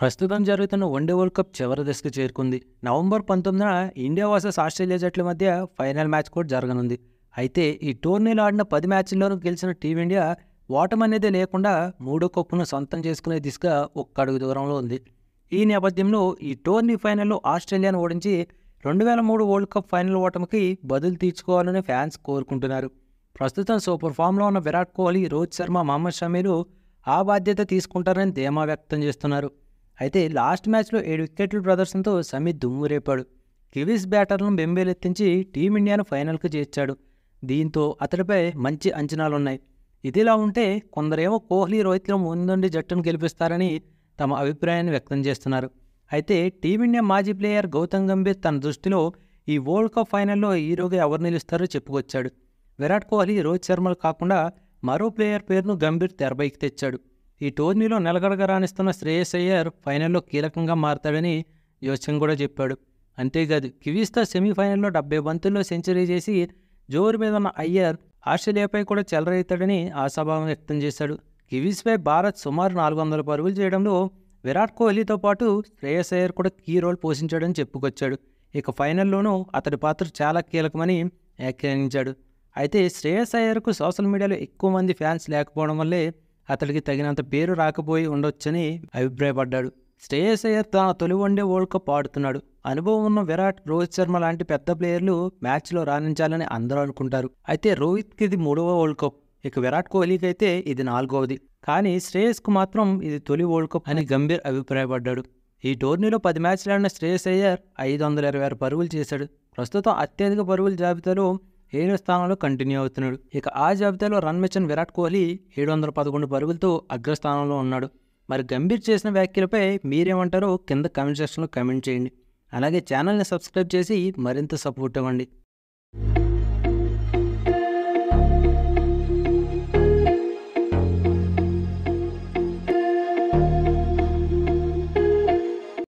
ప్రస్తుతం జరుగుతున్న one day world cup చివరి దశకు చేరుకుంది నవంబర్ పంతొమ్మిదిన ఇండియా వర్సెస్ ఆస్ట్రేలియా జట్ల మధ్య ఫైనల్ మ్యాచ్ కూడా జరగనుంది అయితే ఈ టోర్నీలో ఆడిన పది మ్యాచ్ల్లోనూ గెలిచిన టీమిండియా ఓటం అనేది లేకుండా మూడో కప్పును సొంతం చేసుకునే దిశగా ఒక్క అడుగు దూరంలో ఉంది ఈ నేపథ్యంలో ఈ టోర్నీ ఫైనల్లో ఆస్ట్రేలియాను ఓడించి రెండు వేల మూడు వరల్డ్ కప్ ఫైనల్ ఓటమికి బదులు తీర్చుకోవాలని ఫ్యాన్స్ కోరుకుంటున్నారు ప్రస్తుతం సూపర్ ఫామ్లో ఉన్న విరాట్ కోహ్లీ రోహిత్ శర్మ మహమ్మద్ షమీలు ఆ బాధ్యత తీసుకుంటారని ధీమా వ్యక్తం చేస్తున్నారు అయితే లాస్ట్ మ్యాచ్లో ఏడు వికెట్లు ప్రదర్శనతో సమీర్ దుమ్మురేపాడు కివీస్ బ్యాటర్లను బెంబేలెత్తించి టీమిండియాను ఫైనల్కు చేర్చాడు దీంతో అతడిపై మంచి అంచనాలున్నాయి ఇదిలా ఉంటే కొందరేమో కోహ్లీ రోహిత్లు ముందుండి జట్టును గెలిపిస్తారని తమ అభిప్రాయాన్ని వ్యక్తం చేస్తున్నారు అయితే టీమిండియా మాజీ ప్లేయర్ గౌతమ్ గంభీర్ తన దృష్టిలో ఈ వరల్డ్ కప్ ఫైనల్లో హీరోగా ఎవరు నిలుస్తారో చెప్పుకొచ్చాడు విరాట్ కోహ్లీ రోహిత్ శర్మలు కాకుండా మరో ప్లేయర్ పేరును గంభీర్ తెరపైకి తెచ్చాడు ఈ టోర్నీలో నిలకడగా రాణిస్తున్న శ్రేయస్ అయ్యర్ ఫైనల్లో కీలకంగా మారతాడని యోచన్ కూడా చెప్పాడు అంతేకాదు కివీస్తో సెమీఫైనల్లో డెబ్బై బంతుల్లో సెంచరీ చేసి జోరు మీద ఉన్న అయ్యర్ ఆస్ట్రేలియాపై కూడా చెలరైతాడని ఆశాభావం వ్యక్తం చేశాడు కివీస్పై భారత్ సుమారు నాలుగు వందల పరుగులు చేయడంలో విరాట్ కోహ్లీతో పాటు శ్రేయస్ అయ్యర్ కూడా కీ రోల్ పోషించాడని చెప్పుకొచ్చాడు ఇక ఫైనల్లోనూ అతడి పాత్ర చాలా కీలకమని వ్యాఖ్యానించాడు అయితే శ్రేయస్ అయ్యర్కు సోషల్ మీడియాలో ఎక్కువ మంది ఫ్యాన్స్ లేకపోవడం వల్లే అతడికి తగినంత పేరు రాకపోయి ఉండొచ్చని అభిప్రాయపడ్డాడు శ్రేయస్ అయ్యర్ తన తొలి వన్డే వరల్డ్ కప్ ఆడుతున్నాడు అనుభవం ఉన్న విరాట్ రోహిత్ శర్మ లాంటి పెద్ద ప్లేయర్లు మ్యాచ్లో రాణించాలని అందరూ అనుకుంటారు అయితే రోహిత్కి ఇది మూడవ వరల్డ్ కప్ ఇక విరాట్ కోహ్లీకి అయితే ఇది నాలుగవది కానీ శ్రేయస్కు మాత్రం ఇది తొలి వరల్డ్ కప్ అని గంభీర్ అభిప్రాయపడ్డాడు ఈ టోర్నీలో పది మ్యాచ్లు ఆడిన శ్రేయస్ అయ్యర్ ఐదు వందల ఇరవై ఆరు పరుగులు చేశాడు ప్రస్తుతం అత్యధిక పరుగుల జాబితాలో ఏడో స్థానంలో కంటిన్యూ అవుతున్నాడు ఇక ఆ జాబితాలో రన్ మెచ్చన్ విరాట్ కోహ్లీ ఏడు వందల పదకొండు పరుగులతో అగ్రస్థానంలో ఉన్నాడు మరి గంభీర్ చేసిన వ్యాఖ్యలపై మీరేమంటారో కింద కమెంట్ సెక్షన్లో కమెంట్ చేయండి అలాగే ఛానల్ని సబ్స్క్రైబ్ చేసి మరింత సపోర్ట్ ఇవ్వండి